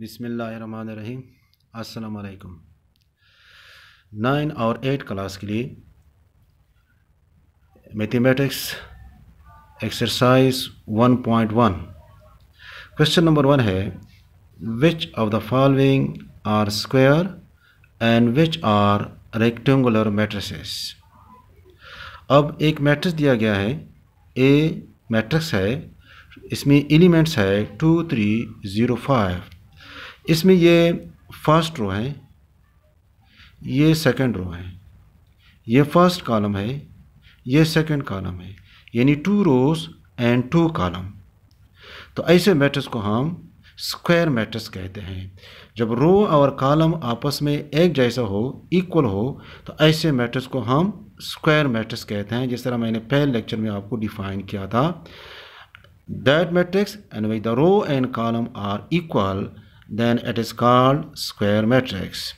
बिसमीम असलकम नाइन और एट क्लास के लिए mathematics exercise 1.1 question number one है which of the following are square and which are rectangular matrices अब एक मैट्रिक्स दिया गया है ए मैट्रिक्स है इसमें एलिमेंट्स है टू थ्री ज़ीरो फाइव इसमें ये फर्स्ट रो है ये सेकंड रो है ये फर्स्ट कॉलम है ये सेकंड कॉलम है यानी two rows and two column तो ऐसे मैट्रिक्स को हम स्क्वायर मैट्रिक्स कहते हैं जब रो और कॉलम आपस में एक जैसा हो इक्वल हो तो ऐसे मैट्रिक्स को हम स्क्वायर मैट्रिक्स कहते हैं जिस तरह मैंने पहले लेक्चर में आपको डिफाइन किया था that matrix and way the row and column are equal then it is called square matrix.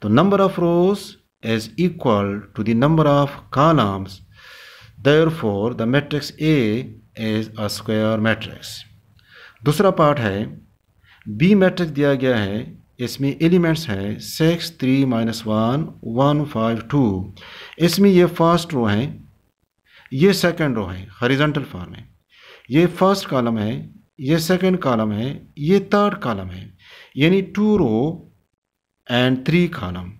The number of rows is equal to the number of columns. Therefore, the matrix A is a square matrix. dusra part hai b matrix diya gaya hai इसमें elements हैं six three minus one one five two इसमें ये first रो हैं ये second row है horizontal form है ये first column है ये सेकंड कॉलम है ये थर्ड कॉलम है यानी two row and three column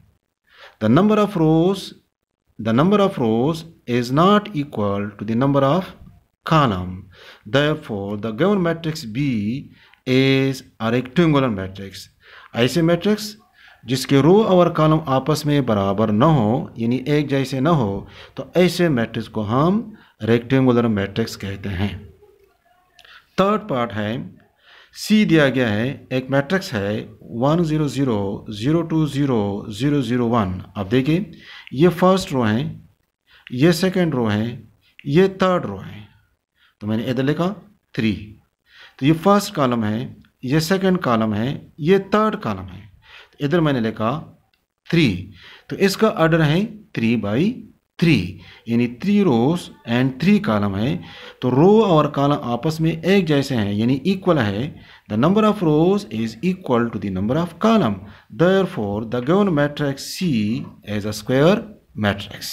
the number of rows the number of rows is not equal to the number of column therefore the given matrix B is are rectangular matrix ऐसे matrix जिसके row और column आपस में बराबर न हो यानी एक जैसे न हो तो ऐसे मैट्रिक्स को हम रेक्टेंगुलर मैट्रिक्स कहते हैं थर्ड पार्ट है सी दिया गया है एक मैट्रिक्स है one zero zero zero two zero zero zero one अब देखिए ये फर्स्ट रो है ये सेकंड रो है ये थर्ड रो है तो मैंने इधर लिखा थ्री तो ये फर्स्ट कॉलम है ये सेकंड कॉलम है ये थर्ड कॉलम है तो इधर मैंने लिखा थ्री तो इसका आर्डर है थ्री बाई थ्री यानी three rows and three column है तो रो और कॉलम आपस में एक जैसे हैं यानी इक्वल है the number of rows is equal to the number of column therefore the given matrix C is a square matrix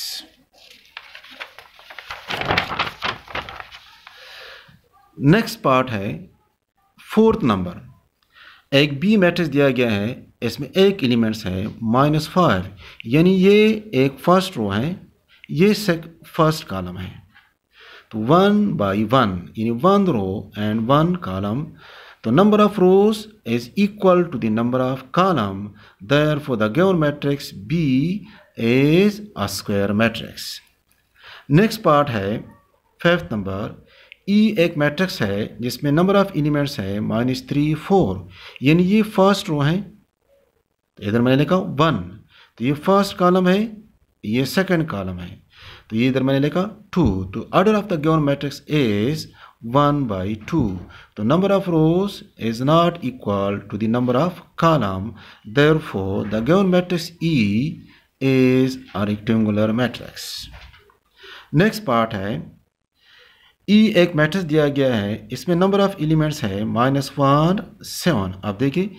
next part है फोर्थ नंबर एक बी मैट्रिक्स दिया गया है इसमें एक एलिमेंट्स है माइनस फाइव यानी ये एक फर्स्ट रो है ये सेक फर्स्ट कॉलम है तो वन बाई वन यानी one row and one column तो number of rows is equal to the number of column therefore the given matrix B is a square matrix next part है fifth number E एक matrix है जिसमें number of elements है minus three four यानी ये first row है इधर मैंने लिखा वन तो ये फर्स्ट कॉलम है ये सेकेंड कॉलम है तो ये इधर मैंने लिखा टू तो order of the given matrix is one by two तो number of rows is not equal to the number of column therefore the given matrix E is a rectangular matrix next part है E e एक matrix दिया गया है इसमें number of elements है minus one seven आप देखिए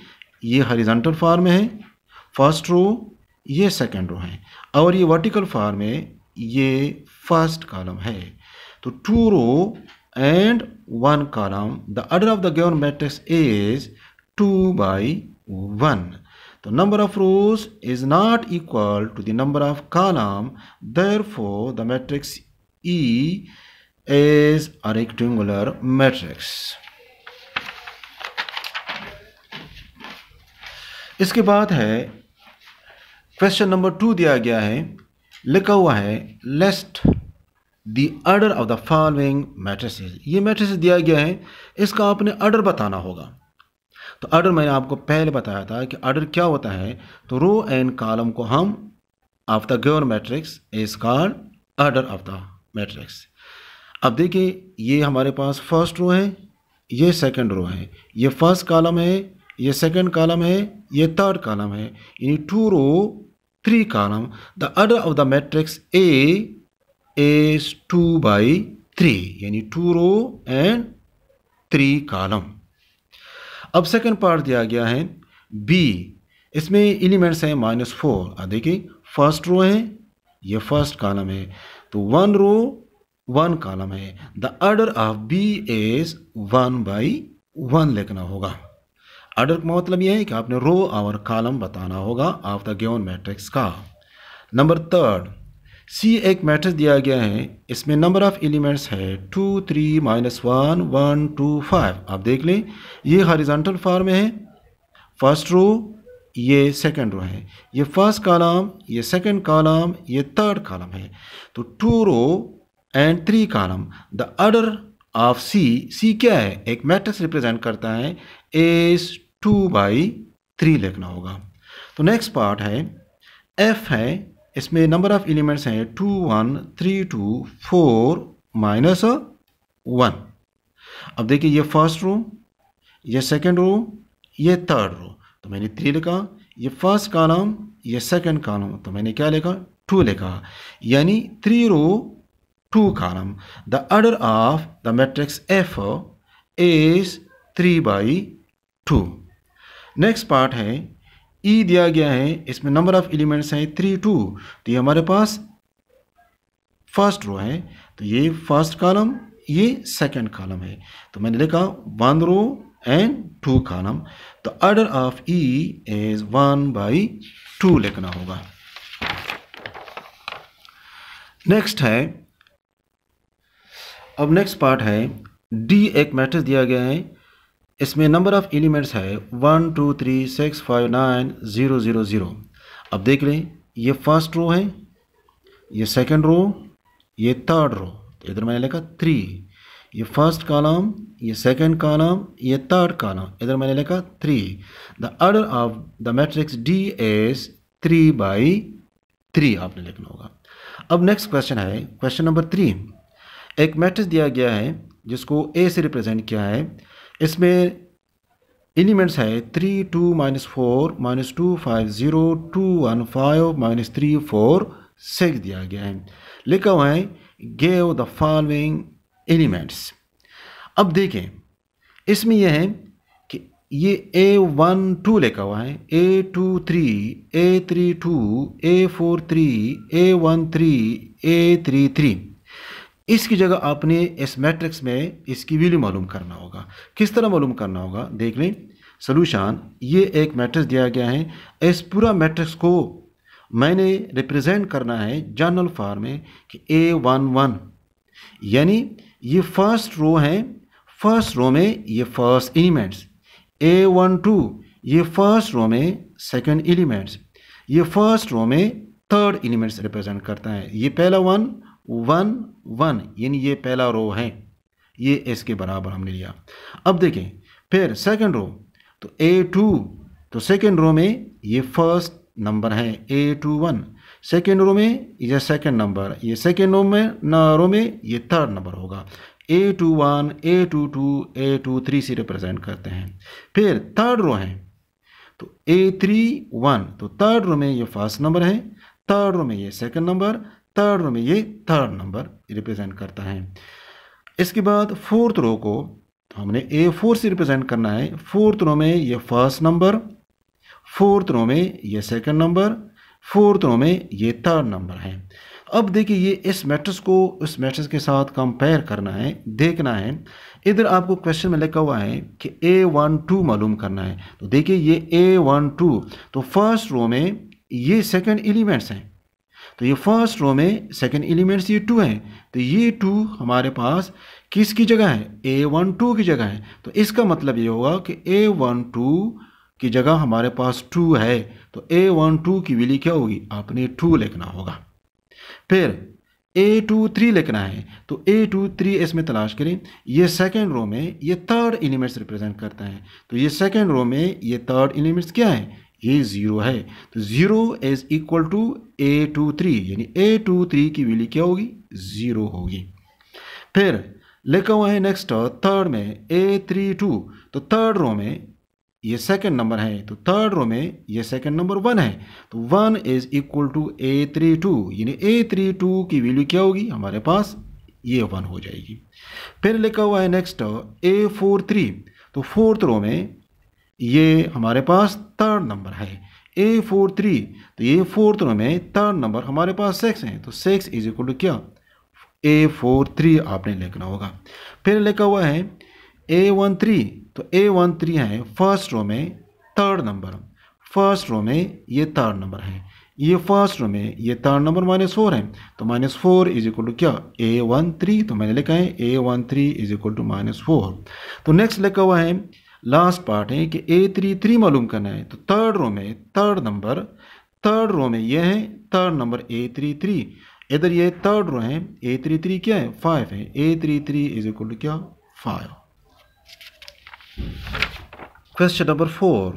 ये हॉरिजॉन्टल फॉर्म है फर्स्ट रो ये सेकेंड रो है और ये वर्टिकल फॉर्म है ये फर्स्ट कॉलम है तो two row and one column the order of the given matrix is two by one तो number of rows is not equal to the number of column therefore the matrix E is a rectangular matrix इसके बाद है question number two दिया गया है लिखा हुआ है list the order of the following matrices ये मैट्रिस दिया गया है इसका आपने अर्डर बताना होगा तो अर्डर मैंने आपको पहले बताया था कि अर्डर क्या होता है तो रो एंड कॉलम को हम of the given matrix is called order of the matrix अब देखिए ये हमारे पास फर्स्ट रो है ये सेकंड रो है ये फर्स्ट कॉलम है ये सेकंड कॉलम है ये थर्ड कॉलम है यानी two row three column the order of the matrix A is two by three यानी two row and three column अब सेकेंड पार्ट दिया गया है बी इसमें एलिमेंट्स हैं माइनस फोर अब देखिए फर्स्ट रो है ये फर्स्ट कॉलम है तो वन रो वन कॉलम है the order of B is one by one लिखना होगा आर्डर का मतलब यह है कि आपने रो और कॉलम बताना होगा ऑफ द गेवन मैट्रिक्स का नंबर थर्ड सी एक मैट्रिक्स दिया गया है इसमें नंबर ऑफ़ एलिमेंट्स है two three minus one one two five आप देख लें ये हॉरिजॉन्टल फॉर्म है फर्स्ट रो ये सेकंड रो है ये फर्स्ट कॉलम ये सेकंड कॉलम ये थर्ड कॉलम है तो two row and three column the order of C C क्या है एक मैट्रिक्स रिप्रेजेंट करता है एस टू बाई थ्री लिखना होगा तो नेक्स्ट पार्ट है एफ है इसमें नंबर ऑफ एलिमेंट्स हैं two one three two four minus one अब देखिए ये फर्स्ट रो ये सेकंड रो ये थर्ड रो तो मैंने थ्री लिखा ये फर्स्ट कॉलम ये सेकंड कॉलम तो मैंने क्या लिखा टू लिखा यानी three row two column the order of the matrix F is three by two next part है ई e दिया गया है इसमें नंबर ऑफ एलिमेंट्स हैं थ्री टू तो ये हमारे पास फर्स्ट रो है तो ये फर्स्ट कॉलम ये सेकंड कॉलम है तो मैंने लिखा one row and two column तो order of E is one by two लिखना होगा नेक्स्ट है अब नेक्स्ट पार्ट है डी एक मैट्रिक्स दिया गया है इसमें नंबर ऑफ़ एलिमेंट्स है one two three six five nine zero zero zero अब देख लें ये फर्स्ट रो है ये सेकंड रो ये थर्ड रो तो इधर मैंने लिखा थ्री ये फर्स्ट कॉलम ये सेकंड कॉलम ये थर्ड कॉलम इधर मैंने लिखा three the order of the matrix D is three by three आपने लिखना होगा अब नेक्स्ट क्वेश्चन है क्वेश्चन नंबर थ्री एक मैट्रिक्स दिया गया है जिसको ए से रिप्रेजेंट किया है इसमें एलिमेंट्स है three two minus four minus two five zero two one five minus three four six दिया गया है लिखा हुआ है गेव द फॉलोइंग एलिमेंट्स अब देखें इसमें यह है कि ये ए वन टू लिखा हुआ है A two three A three two A four three A one three A three three इसकी जगह आपने इस मैट्रिक्स में इसकी वैल्यू मालूम करना होगा किस तरह मालूम करना होगा देख लें सोलूशन ये एक मैट्रिक्स दिया गया है इस पूरा मैट्रिक्स को मैंने रिप्रेजेंट करना है जनरल फॉर्म में कि ए वन वन यानी ये फर्स्ट रो है फर्स्ट रो में ये first elements A one two ये फर्स्ट रो में सेकेंड एलिमेंट्स ये फर्स्ट रो में थर्ड एलिमेंट्स रिप्रेजेंट करता है ये पहला वन वन वन यानी ये पहला रो है ये एस के बराबर हमने लिया अब देखें फिर सेकंड रो तो ए टू तो सेकेंड रो में ये फर्स्ट नंबर है A two one second row में ये सेकेंड नंबर ये सेकेंड रो में रो में ये थर्ड नंबर होगा A two one A two two A two three से रिप्रेजेंट करते हैं फिर थर्ड रो है तो ए थ्री वन तो थर्ड रो में ये फर्स्ट नंबर है थर्ड रो में ये सेकेंड नंबर थर्ड में ये थर्ड नंबर रिप्रेजेंट करता है इसके बाद फोर्थ रो को हमने ए फोर से रिप्रेजेंट करना है फोर्थ रो में ये फर्स्ट नंबर फोर्थ रो में ये सेकंड नंबर फोर्थ रो में ये थर्ड नंबर है अब देखिए ये इस मैट्रिक्स को इस मैट्रिक्स के साथ कंपेयर करना है देखना है इधर आपको क्वेश्चन में लिखा हुआ है कि ए वन टू मालूम करना है तो देखिए ये ए वन टू तो फर्स्ट रो में ये सेकंड एलिमेंट्स हैं तो ये फर्स्ट रो में सेकंड एलिमेंट्स ये टू हैं तो ये टू हमारे पास किसकी जगह है ए वन टू की जगह है तो इसका मतलब ये होगा कि ए वन टू की जगह हमारे पास टू है तो ए वन टू की विली क्या होगी आपने टू लिखना होगा फिर ए टू थ्री लिखना है तो ए टू थ्री इसमें तलाश करें ये सेकेंड रो में ये थर्ड एलिमेंट्स रिप्रेजेंट करता है तो ये सेकेंड रो में ये थर्ड एलिमेंट्स क्या है ए ज़ीरो है तो zero is equal to A two three यानी ए टू थ्री की वैल्यू क्या होगी ज़ीरो होगी फिर लिखा हुआ है नेक्स्ट थर्ड में ए थ्री टू तो थर्ड रो में ये सेकंड नंबर है तो थर्ड रो में ये सेकंड नंबर वन है तो one is equal to A three two यानी ए थ्री टू की वैल्यू क्या होगी हमारे पास ये वन हो जाएगी फिर लिखा हुआ है नेक्स्ट ए फोर थ्री तो फोर्थ रो में ये हमारे पास थर्ड नंबर है ए फोर थ्री तो ये फोर्थ रो में थर्ड नंबर हमारे पास सिक्स है तो सिक्स इज इक्वल टू क्या ए फोर थ्री आपने लिखना होगा फिर लिखा हुआ है ए वन थ्री तो ए वन थ्री है फर्स्ट रो में थर्ड नंबर फर्स्ट रो में ये थर्ड नंबर है ये फर्स्ट रो में ये थर्ड नंबर माइनस फोर है तो minus four is equal to क्या ए वन थ्री तो मैंने लिखा है A one three is equal to minus four तो नेक्स्ट लिखा हुआ है लास्ट पार्ट है कि ए थ्री थ्री मालूम करना है तो थर्ड रो में थर्ड नंबर थर्ड रो में यह है third number A three three इधर ये थर्ड रो है ए थ्री थ्री क्या है फाइव है A three three is equal to क्या फाइव क्वेश्चन नंबर फोर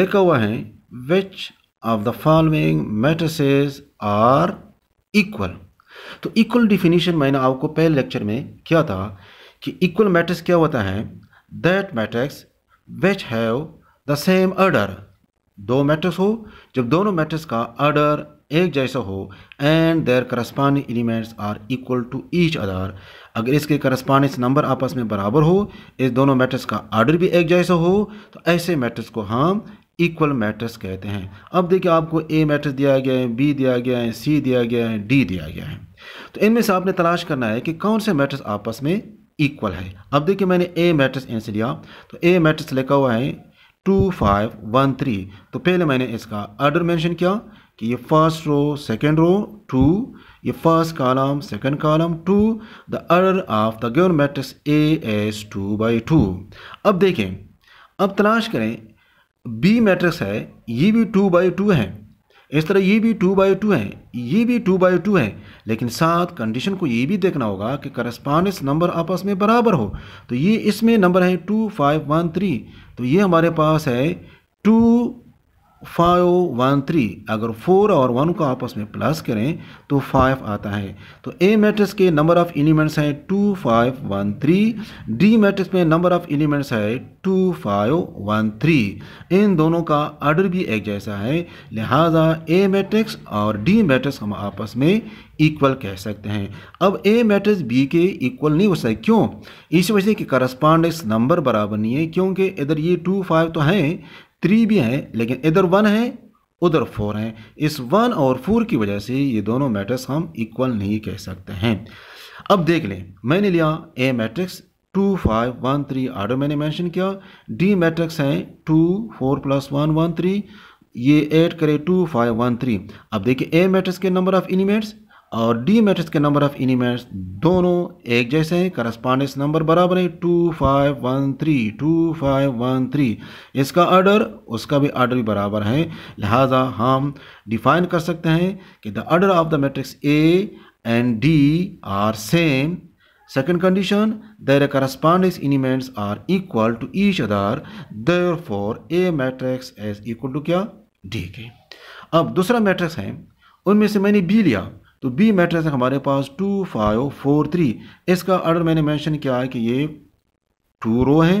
लिखा हुआ है which of the following matrices are equal तो इक्वल डिफिनीशन मैंने आपको पहले लेक्चर में क्या था कि इक्वल मैट्रिक्स क्या होता है that matrix which have the same order दो मैट्रिक्स हो जब दोनों मैट्रिक्स का अर्डर एक जैसा हो and their corresponding elements are equal to each other अगर इसके करस्पॉन्डिंग नंबर आपस में बराबर हो इस दोनों मैट्रिक्स का आर्डर भी एक जैसा हो तो ऐसे मैट्रिक्स को हम इक्वल मैट्रिक्स कहते हैं अब देखिए आपको ए मैट्रिक्स दिया गया है बी दिया गया है सी दिया गया है डी दिया गया है तो इनमें से आपने तलाश करना है कि कौन से मैट्रिक्स आपस में इक्वल है अब देखिए मैंने ए मैट्रिक्स एन से लिया तो ए मैट्रिक्स लिखा हुआ है टू फाइव वन थ्री तो पहले मैंने इसका आर्डर मेंशन किया कि ये first row second row two ये first column second column two the order of the given matrix A is two by two अब देखें अब तलाश करें बी मैट्रिक्स है ये भी टू बाई टू है इस तरह ये भी टू बाई टू है ये भी टू बाई टू है लेकिन साथ कंडीशन को ये भी देखना होगा कि करस्पॉन्डेंस नंबर आपस में बराबर हो तो ये इसमें नंबर है टू फाइव वन थ्री तो ये हमारे पास है टू फाइव वन थ्री अगर फोर और वन को आपस में प्लस करें तो फाइव आता है तो ए मैट्रिक्स के नंबर ऑफ एलिमेंट्स हैं two five one three D matrix में नंबर ऑफ एलिमेंट्स है टू फाइव वन थ्री इन दोनों का आर्डर भी एक जैसा है लिहाजा ए मैट्रिक्स और डी मैट्रिक्स हम आपस में इक्वल कह सकते हैं अब ए मैट्रिक्स बी के इक्वल नहीं हो सकते क्यों इस वजह से कि करस्पांडेंस नंबर बराबर नहीं है क्योंकि इधर ये टू फाइव तो हैं थ्री भी हैं लेकिन इधर वन है उधर फोर हैं इस वन और फोर की वजह से ये दोनों मैट्रिक्स हम इक्वल नहीं कह सकते हैं अब देख लें मैंने लिया A matrix two five one three order मैंने मेंशन किया डी मैट्रिक्स हैं two four plus one one three ये एड करें टू फाइव वन थ्री अब देखिए ए मैट्रिक्स के नंबर ऑफ एलिमेंट्स और डी मैट्रिक्स के नंबर ऑफ एलिमेंट्स दोनों एक जैसे हैं करस्पॉन्डेंस नंबर बराबर है two five one three two five one three इसका आर्डर उसका भी आर्डर भी बराबर है लिहाजा हम डिफाइन कर सकते हैं कि the order of the matrix A and D are same condition condition, their elements are equal to each other other. For A matrix is equal to क्या डी के अब दूसरा मैट्रिक्स है उनमें से मैंने बी लिया तो बी मैट्रिक्स है हमारे पास टू फाइव फोर थ्री इसका आर्डर मैंने मेंशन किया है कि ये टू रो है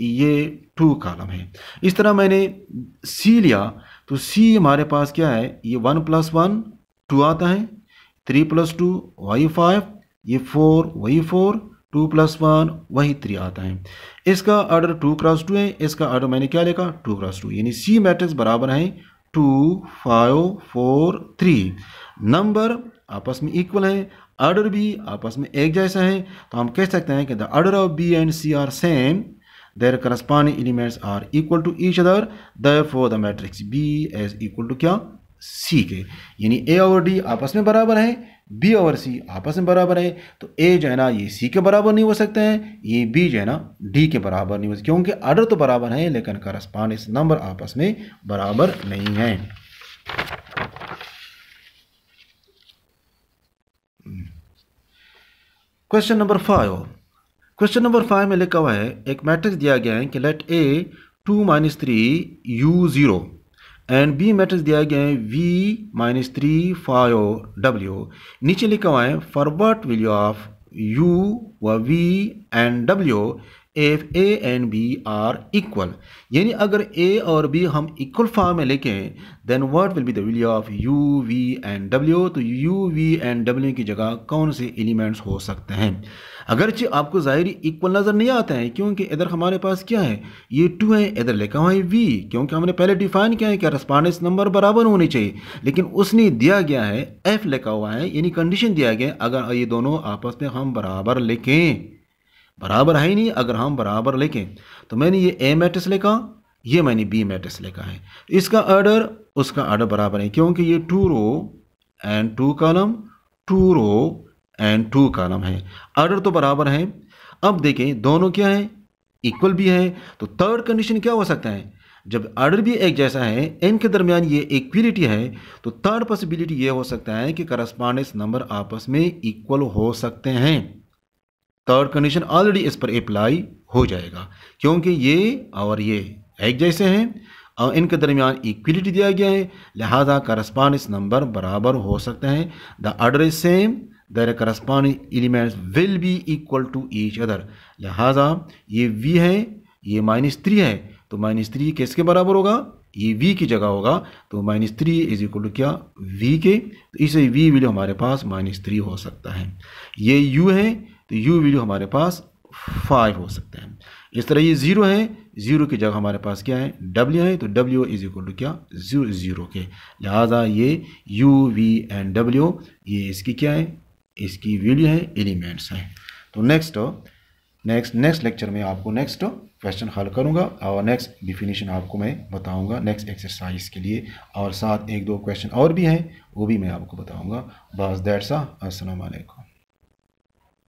ये टू कॉलम है इस तरह मैंने सी लिया तो सी हमारे पास क्या है ये वन प्लस वन टू आता है थ्री प्लस टू वही फाइव ये फोर वही फोर टू प्लस वन वही थ्री आता है इसका आर्डर टू क्रॉस टू है इसका आर्डर मैंने क्या लिखा टू क्रॉस टू यानी सी मैट्रिक्स बराबर है two five four three number आपस में इक्वल है ऑर्डर भी आपस में एक जैसा है तो हम कह सकते हैं कि the order of B and C are same their corresponding elements are equal to each other therefore the matrix B is equal to क्या सी के यानी ए और डी आपस में बराबर है बी और सी आपस में बराबर है तो ए जो है ना ये सी के बराबर नहीं हो सकते हैं ये बी जो है ना डी के बराबर नहीं हो सकते क्योंकि आर्डर तो बराबर है लेकिन करस्पॉन्डिंग नंबर आपस में बराबर नहीं है question number five question number five में लिखा हुआ है एक मैट्रिक्स दिया गया है कि let A two minus three U zero and B matrix दिया गया है V minus three five W नीचे लिखा हुआ है वट वैल्यू ऑफ यू व V and W if A and B are equal यानी अगर ए और बी हम इक्वल फॉर्म में लेके then what will be the value of U V and W तो यू वी एंड डब्ल्यू की जगह कौन से एलिमेंट्स हो सकते हैं अगरचि आपको ज़ाहिर इक्वल नज़र नहीं आता है क्योंकि इधर हमारे पास क्या है ये टू है इधर लिखा हुआ है वी क्योंकि हमने पहले डिफाइन किया है कि रिस्पॉन्डेंस नंबर बराबर होने चाहिए लेकिन उसने दिया गया है एफ लिखा हुआ है यानी कंडीशन दिया गया है अगर ये दोनों आपस में हम बराबर लिखें बराबर है ही नहीं अगर हम बराबर लिखें तो मैंने ये ए मैट्रिक्स लिखा ये मैंने बी मैट्रिक्स लिखा है इसका आर्डर उसका आर्डर बराबर है क्योंकि ये two row and two column two row and two column है आर्डर तो बराबर है अब देखें दोनों क्या है इक्वल भी है तो थर्ड कंडीशन क्या हो सकता है जब आर्डर भी एक जैसा है एन के दरमियान ये इक्विलिटी है तो थर्ड पॉसिबिलिटी ये हो सकता है कि करस्पॉन्डेंस नंबर आपस में इक्वल हो सकते हैं थर्ड कंडीशन ऑलरेडी इस पर अप्लाई हो जाएगा क्योंकि ये और ये एक जैसे हैं और इनके दरमियान इक्विलिटी दिया गया है लिहाजा इस नंबर बराबर हो सकते हैं the order is same their corresponding elements will be equal to each other लिहाजा ये वी है ये माइनस थ्री है तो माइनस थ्री किसके बराबर होगा ये वी की जगह होगा तो minus three is equal to क्या वी के तो इसे वी वैल्यू हमारे पास माइनस थ्री हो सकता है ये यू है तो यू वैल्यू हमारे पास फाइव हो सकता है इस तरह ये ज़ीरो है ज़ीरो की जगह हमारे पास क्या है डब्ल्यू है तो डब्ल्यू इज इक्वल टू क्या जीरो ज़ीरो के लिहाजा ये यू वी एंड डब्ल्यू ये इसकी क्या है इसकी वैल्यू है एलिमेंट्स हैं तो नेक्स्ट नेक्स्ट नेक्स्ट लेक्चर में आपको नेक्स्ट क्वेश्चन हल करूंगा और नेक्स्ट डिफिनीशन आपको मैं बताऊंगा नेक्स्ट एक्सरसाइज के लिए और साथ एक दो क्वेश्चन और भी हैं वो भी मैं आपको बताऊंगा बस दैट्स असलम